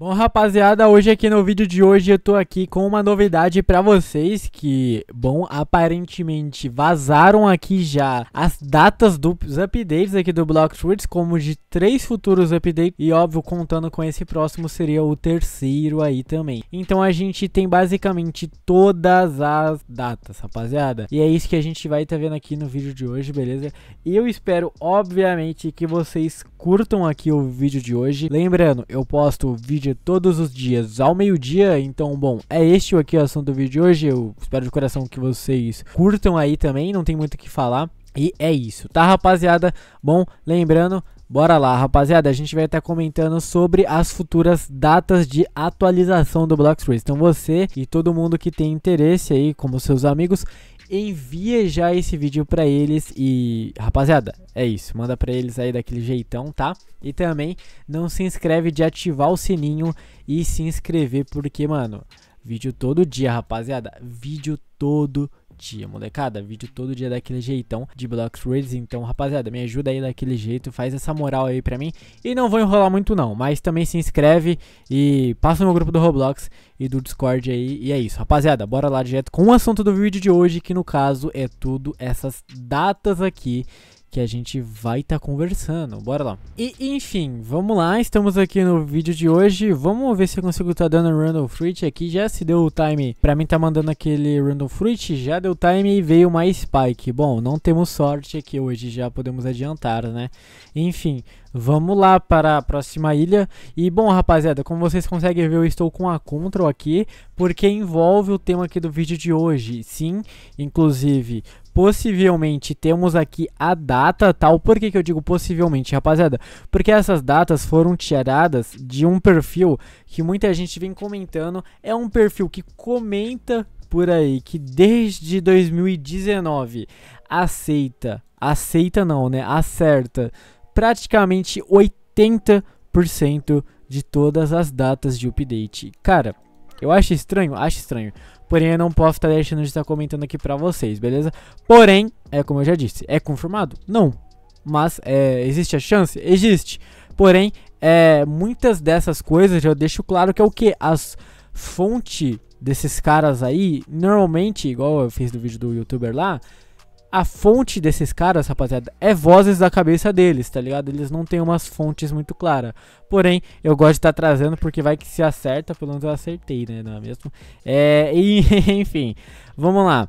Bom, rapaziada, hoje aqui no vídeo de hoje eu tô aqui com uma novidade pra vocês que, bom, aparentemente vazaram aqui já as datas dos updates aqui do Blockwords, como de três futuros updates e, óbvio, contando com esse próximo seria o terceiro aí também. Então a gente tem basicamente todas as datas, rapaziada. E é isso que a gente vai tá vendo aqui no vídeo de hoje, beleza? Eu espero, obviamente, que vocês curtam aqui o vídeo de hoje. Lembrando, eu posto vídeo todos os dias ao meio-dia. Então, bom, é este aqui o assunto do vídeo de hoje. Eu espero de coração que vocês curtam aí também, não tem muito o que falar. E é isso, tá, rapaziada? Bom, lembrando, Bora lá, rapaziada. A gente vai estar comentando sobre as futuras datas de atualização do Blox Race. Então você e todo mundo que tem interesse aí, como seus amigos, envia já esse vídeo para eles e, rapaziada, é isso, manda para eles aí daquele jeitão, tá? E também não se inscreve de ativar o sininho e se inscrever porque, mano, vídeo todo dia, rapaziada, vídeo todo dia, molecada. Vídeo todo dia daquele jeitão de Blocks Rails. Então, rapaziada, me ajuda aí daquele jeito, faz essa moral aí pra mim. E não vou enrolar muito não, mas também se inscreve e passa no meu grupo do Roblox e do Discord aí. E é isso, rapaziada, bora lá direto com o assunto do vídeo de hoje, que no caso é tudo essas datas aqui que a gente vai estar tá conversando. Bora lá. E enfim, vamos lá. Estamos aqui no vídeo de hoje. Vamos ver se eu consigo estar tá dando random fruit aqui. Já se deu o time para mim tá mandando aquele random fruit, já deu time e veio uma spike. Bom, não temos sorte aqui hoje, já podemos adiantar, né? Enfim, Vamos lá para a próxima ilha. E bom, rapaziada, como vocês conseguem ver, eu estou com a Control aqui, porque envolve o tema aqui do vídeo de hoje. Sim, inclusive, possivelmente temos aqui a data tal. Por que, que eu digo possivelmente, rapaziada? Porque essas datas foram tiradas de um perfil que muita gente vem comentando. É um perfil que comenta por aí que desde 2019 aceita, aceita não, né? Acerta praticamente 80% de todas as datas de update. Cara, eu acho estranho, acho estranho. Porém, eu não posso estar deixando de estar comentando aqui pra vocês, beleza? Porém, é como eu já disse, é confirmado? Não. Mas é, existe a chance? Existe. Porém, é, muitas dessas coisas eu deixo claro que é o que? As fontes desses caras aí, normalmente, igual eu fiz no vídeo do youtuber lá, a fonte desses caras, rapaziada, é vozes da cabeça deles, tá ligado? Eles não têm umas fontes muito claras. Porém, eu gosto de estar tá trazendo porque vai que se acerta, pelo menos eu acertei, né? Não é mesmo? É, e, enfim, vamos lá.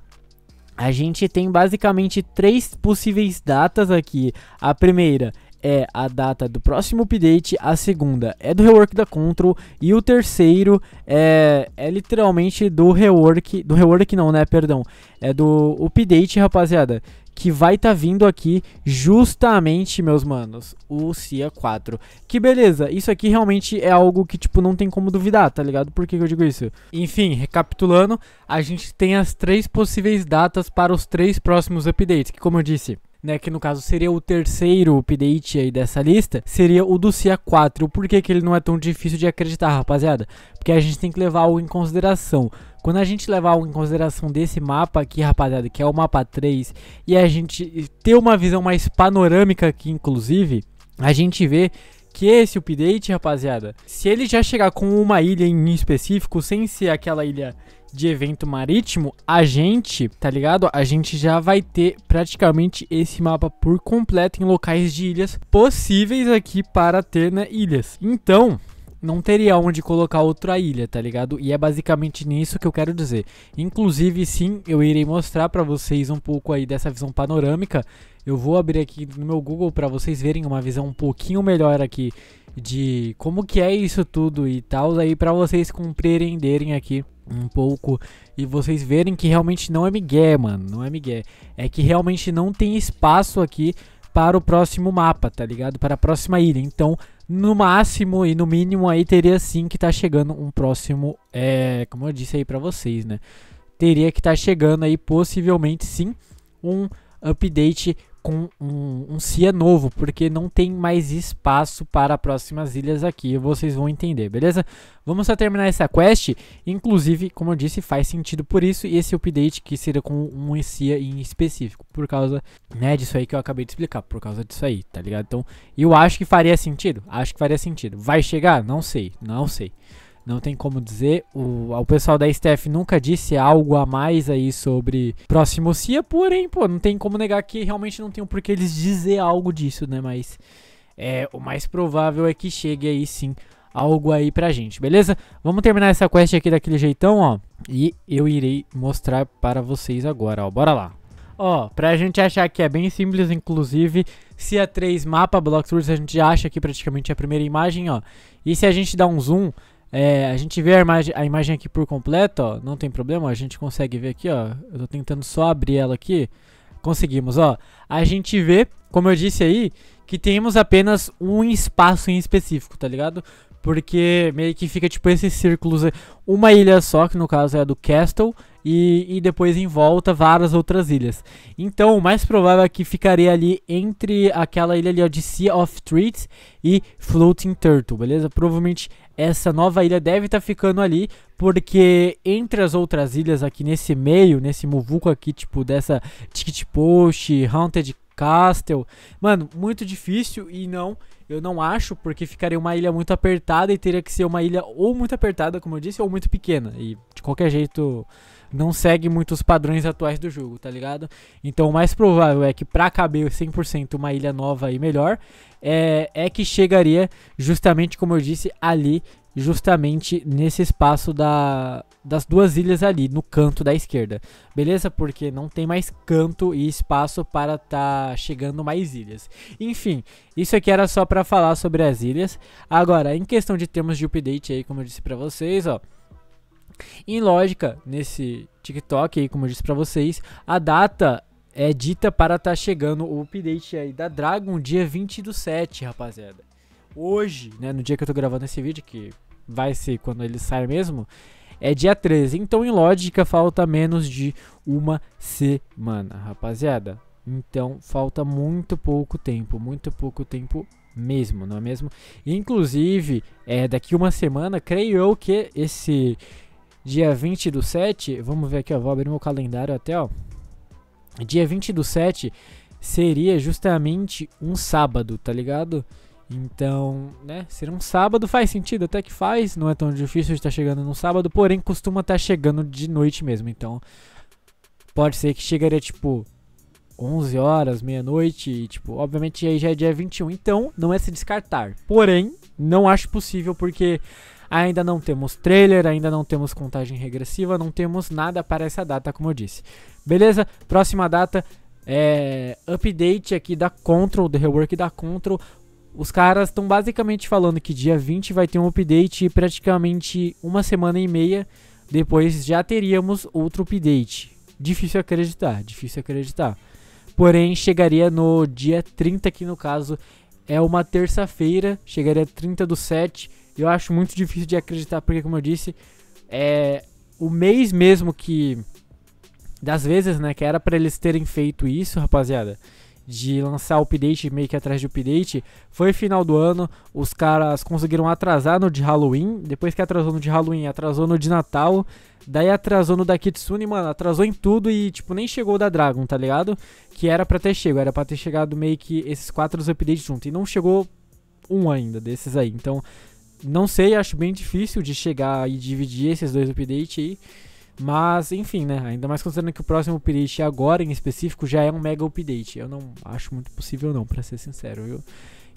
A gente tem basicamente três possíveis datas aqui. A primeira é a data do próximo update, a segunda é do rework da Control e o terceiro é, é literalmente do rework, do rework não, né, perdão, é do update, rapaziada, que vai estar tá vindo aqui justamente, meus manos, o Cia 4. Que beleza, isso aqui realmente é algo que, tipo, não tem como duvidar, tá ligado? Por que, que eu digo isso? Enfim, recapitulando, a gente tem as três possíveis datas para os três próximos updates, que como eu disse né, que no caso seria o terceiro update aí dessa lista, seria o do CIA 4. Por que, que ele não é tão difícil de acreditar, rapaziada? Porque a gente tem que levar algo em consideração. Quando a gente levar algo em consideração desse mapa aqui, rapaziada, que é o mapa 3, e a gente ter uma visão mais panorâmica aqui, inclusive, a gente vê que esse update, rapaziada, se ele já chegar com uma ilha em específico, sem ser aquela ilha de evento marítimo, a gente, tá ligado? A gente já vai ter praticamente esse mapa por completo em locais de ilhas possíveis aqui para ter, né, ilhas. Então, não teria onde colocar outra ilha, tá ligado? E é basicamente nisso que eu quero dizer. Inclusive, sim, eu irei mostrar para vocês um pouco aí dessa visão panorâmica. Eu vou abrir aqui no meu Google para vocês verem uma visão um pouquinho melhor aqui de como que é isso tudo e tal, aí para vocês compreenderem aqui um pouco e vocês verem que realmente não é migué, mano, não é migué. É que realmente não tem espaço aqui para o próximo mapa, tá ligado? Para a próxima ilha. Então, no máximo e no mínimo aí teria sim que tá chegando um próximo, é, como eu disse aí para vocês, né? Teria que estar tá chegando aí possivelmente sim um update com um, um CIA novo, porque não tem mais espaço para próximas ilhas aqui, vocês vão entender, beleza? Vamos só terminar essa quest, inclusive, como eu disse, faz sentido por isso, e esse update que seria com um CIA em específico, por causa, né, disso aí que eu acabei de explicar, por causa disso aí, tá ligado? Então, eu acho que faria sentido, acho que faria sentido. Vai chegar? Não sei, não sei não tem como dizer. O, o pessoal da STF nunca disse algo a mais aí sobre próximo CIA, porém, pô, não tem como negar que realmente não tem um porquê eles dizer algo disso, né? Mas é, o mais provável é que chegue aí sim algo aí pra gente, beleza? Vamos terminar essa quest aqui daquele jeitão, ó. E eu irei mostrar para vocês agora, ó. Bora lá. Ó, pra gente achar que é bem simples, inclusive, se a 3 mapa Block Tours a gente acha aqui praticamente a primeira imagem, ó. E se a gente dá um zoom, é, a gente vê a imagem, a imagem aqui por completo, ó, não tem problema, a gente consegue ver aqui, ó. Eu tô tentando só abrir ela aqui. Conseguimos, ó. A gente vê, como eu disse aí, que temos apenas um espaço em específico, tá ligado? Porque meio que fica tipo esses círculos, uma ilha só, que no caso é a do Castle, e, e depois em volta várias outras ilhas. Então o mais provável é que ficaria ali entre aquela ilha ali ó, de Sea of Trees e Floating Turtle, beleza? Provavelmente essa nova ilha deve estar tá ficando ali, porque entre as outras ilhas aqui nesse meio, nesse muvuco aqui, tipo dessa Ticket Post, Haunted Castle, mano, muito difícil e não, eu não acho, porque ficaria uma ilha muito apertada e teria que ser uma ilha ou muito apertada, como eu disse, ou muito pequena, e de qualquer jeito não segue muito os padrões atuais do jogo, tá ligado? Então o mais provável é que para caber 100% uma ilha nova e melhor, é, é que chegaria justamente, como eu disse, ali, justamente nesse espaço da, das duas ilhas ali, no canto da esquerda. Beleza? Porque não tem mais canto e espaço para tá chegando mais ilhas. Enfim, isso aqui era só para falar sobre as ilhas. Agora, em questão de termos de update aí, como eu disse para vocês, ó... Em lógica, nesse TikTok aí, como eu disse para vocês, a data é dita para estar tá chegando o update aí da Dragon dia 20 do 7, rapaziada. Hoje, né, no dia que eu tô gravando esse vídeo, que vai ser quando ele sai mesmo, é dia 13. Então, em lógica, falta menos de uma semana, rapaziada. Então, falta muito pouco tempo, muito pouco tempo mesmo, não é mesmo? Inclusive, é, daqui uma semana, creio eu que esse dia 20 do 7, vamos ver aqui, ó, vou abrir meu calendário até, ó. Dia 20 do 7 seria justamente um sábado, tá ligado? Então, né, ser um sábado, faz sentido, até que faz, não é tão difícil estar tá chegando num sábado, porém costuma estar tá chegando de noite mesmo, então pode ser que chegaria tipo 11 horas, meia-noite, tipo, obviamente aí já é dia 21, então não é se descartar. Porém, não acho possível porque Ainda não temos trailer, ainda não temos contagem regressiva, não temos nada para essa data, como eu disse. Beleza? Próxima data é update aqui da Control, do rework da Control. Os caras estão basicamente falando que dia 20 vai ter um update e praticamente uma semana e meia depois já teríamos outro update. Difícil acreditar, difícil acreditar. Porém, chegaria no dia 30, que no caso é uma terça-feira, chegaria 30 do 7 eu acho muito difícil de acreditar, porque, como eu disse, é o mês mesmo que. Das vezes, né, que era para eles terem feito isso, rapaziada de lançar update meio que atrás de update. Foi final do ano, os caras conseguiram atrasar no de Halloween. Depois que atrasou no de Halloween, atrasou no de Natal. Daí atrasou no da Kitsune, mano, atrasou em tudo e, tipo, nem chegou o da Dragon, tá ligado? Que era pra ter chegado, era pra ter chegado meio que esses quatro updates juntos E não chegou um ainda desses aí. Então, não sei, acho bem difícil de chegar e dividir esses dois updates aí. Mas, enfim, né? Ainda mais considerando que o próximo update, agora em específico, já é um mega update. Eu não acho muito possível, não, para ser sincero, viu?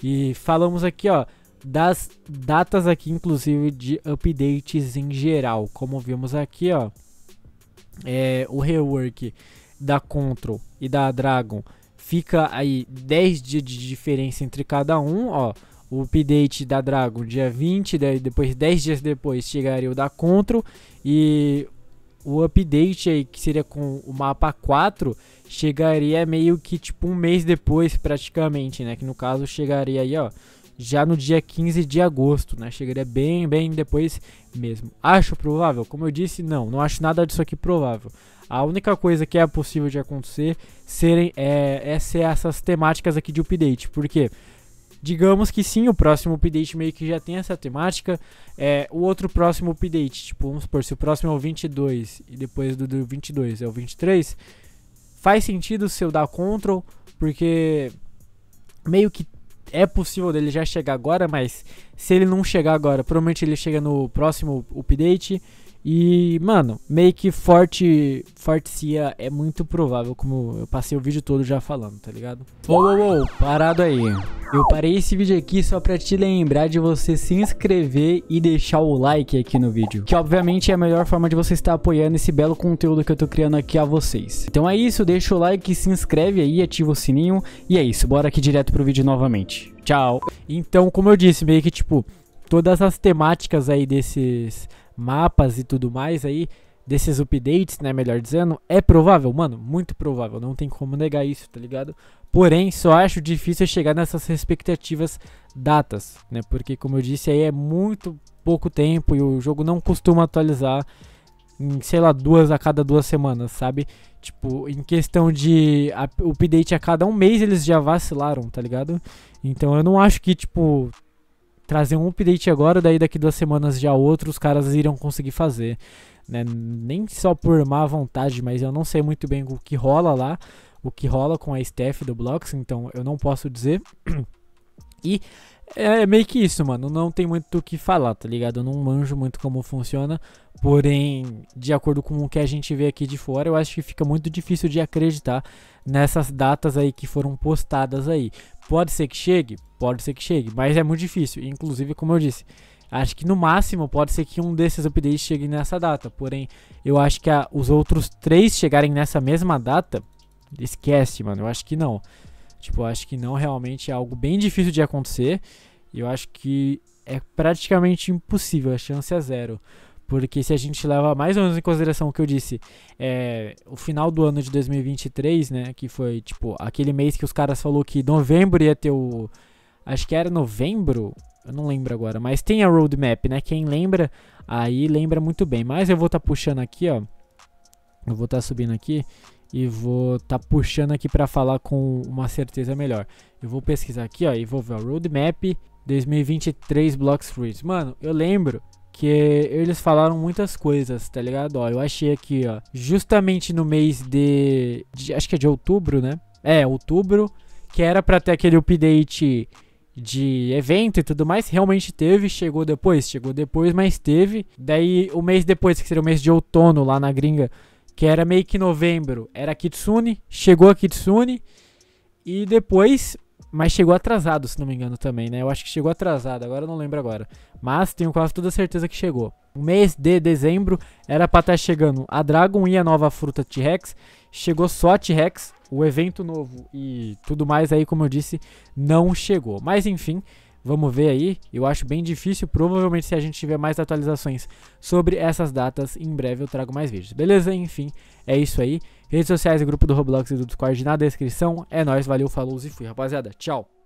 E falamos aqui, ó, das datas aqui, inclusive, de updates em geral. Como vimos aqui, ó, é, o rework da Control e da Dragon fica aí 10 dias de diferença entre cada um, ó o update da Dragon dia 20, depois 10 dias depois chegaria o da Control e o update aí que seria com o mapa 4 chegaria meio que tipo um mês depois praticamente, né, que no caso chegaria aí, ó, já no dia 15 de agosto, né? Chegaria bem, bem depois mesmo. Acho provável? Como eu disse, não, não acho nada disso aqui provável. A única coisa que é possível de acontecer serem é, é ser essas temáticas aqui de update, porque quê? digamos que sim, o próximo update meio que já tem essa temática. É, o outro próximo update, tipo, vamos supor, se o próximo é o 22 e depois do, do 22 é o 23, faz sentido se eu dar control, porque meio que é possível dele já chegar agora, mas se ele não chegar agora, provavelmente ele chega no próximo update. E, mano, meio que forte, fortecia é muito provável, como eu passei o vídeo todo já falando, tá ligado? Uou, uou, uou, parado aí. Eu parei esse vídeo aqui só pra te lembrar de você se inscrever e deixar o like aqui no vídeo. Que, obviamente, é a melhor forma de você estar apoiando esse belo conteúdo que eu tô criando aqui a vocês. Então é isso, deixa o like, se inscreve aí, ativa o sininho. E é isso, bora aqui direto pro vídeo novamente. Tchau. Então, como eu disse, meio que, tipo, todas as temáticas aí desses mapas e tudo mais aí desses updates, né, melhor dizendo, é provável, mano, muito provável, não tem como negar isso, tá ligado? Porém, só acho difícil chegar nessas expectativas datas, né? Porque como eu disse, aí é muito pouco tempo e o jogo não costuma atualizar em, sei lá, duas a cada duas semanas, sabe? Tipo, em questão de update a cada um mês eles já vacilaram, tá ligado? Então eu não acho que, tipo, trazer um update agora, daí daqui duas semanas já outro, os caras irão conseguir fazer. Né? Nem só por má vontade, mas eu não sei muito bem o que rola lá, o que rola com a staff do Blocks, então eu não posso dizer. E é meio que isso, mano. Não tem muito o que falar, tá ligado? Eu não manjo muito como funciona. Porém, de acordo com o que a gente vê aqui de fora, eu acho que fica muito difícil de acreditar nessas datas aí que foram postadas aí. Pode ser que chegue? Pode ser que chegue, mas é muito difícil. Inclusive, como eu disse, acho que no máximo pode ser que um desses updates chegue nessa data. Porém, eu acho que a, os outros três chegarem nessa mesma data, esquece, mano. Eu acho que não. Tipo, eu acho que não realmente é algo bem difícil de acontecer. E eu acho que é praticamente impossível, a chance é zero. Porque se a gente leva mais ou menos em consideração o que eu disse, é, o final do ano de 2023, né, que foi tipo aquele mês que os caras falou que novembro ia ter o acho que era novembro, eu não lembro agora, mas tem a roadmap, né? Quem lembra aí lembra muito bem. Mas eu vou estar tá puxando aqui, ó. Eu vou estar tá subindo aqui e vou estar tá puxando aqui para falar com uma certeza melhor. Eu vou pesquisar aqui, ó, e vou ver o roadmap 2023 Blocks Fruits. Mano, eu lembro que eles falaram muitas coisas, tá ligado? Ó, eu achei aqui, ó, justamente no mês de, de acho que é de outubro, né? É, outubro, que era para ter aquele update de evento e tudo mais, realmente teve, chegou depois, chegou depois, mas teve. Daí o mês depois, que seria o mês de outono lá na gringa, que era meio que novembro, era Kitsune, chegou a Kitsune e depois, mas chegou atrasado, se não me engano também, né? Eu acho que chegou atrasado, agora eu não lembro agora, mas tenho quase toda certeza que chegou. O mês de dezembro era para estar tá chegando a Dragon e a nova fruta T-Rex, chegou só a T-Rex, o evento novo e tudo mais aí, como eu disse, não chegou. Mas enfim, Vamos ver aí. Eu acho bem difícil. Provavelmente, se a gente tiver mais atualizações sobre essas datas, em breve eu trago mais vídeos. Beleza? Enfim, é isso aí. Redes sociais, grupo do Roblox e do Discord na descrição. É nóis, valeu, falou e fui, rapaziada. Tchau!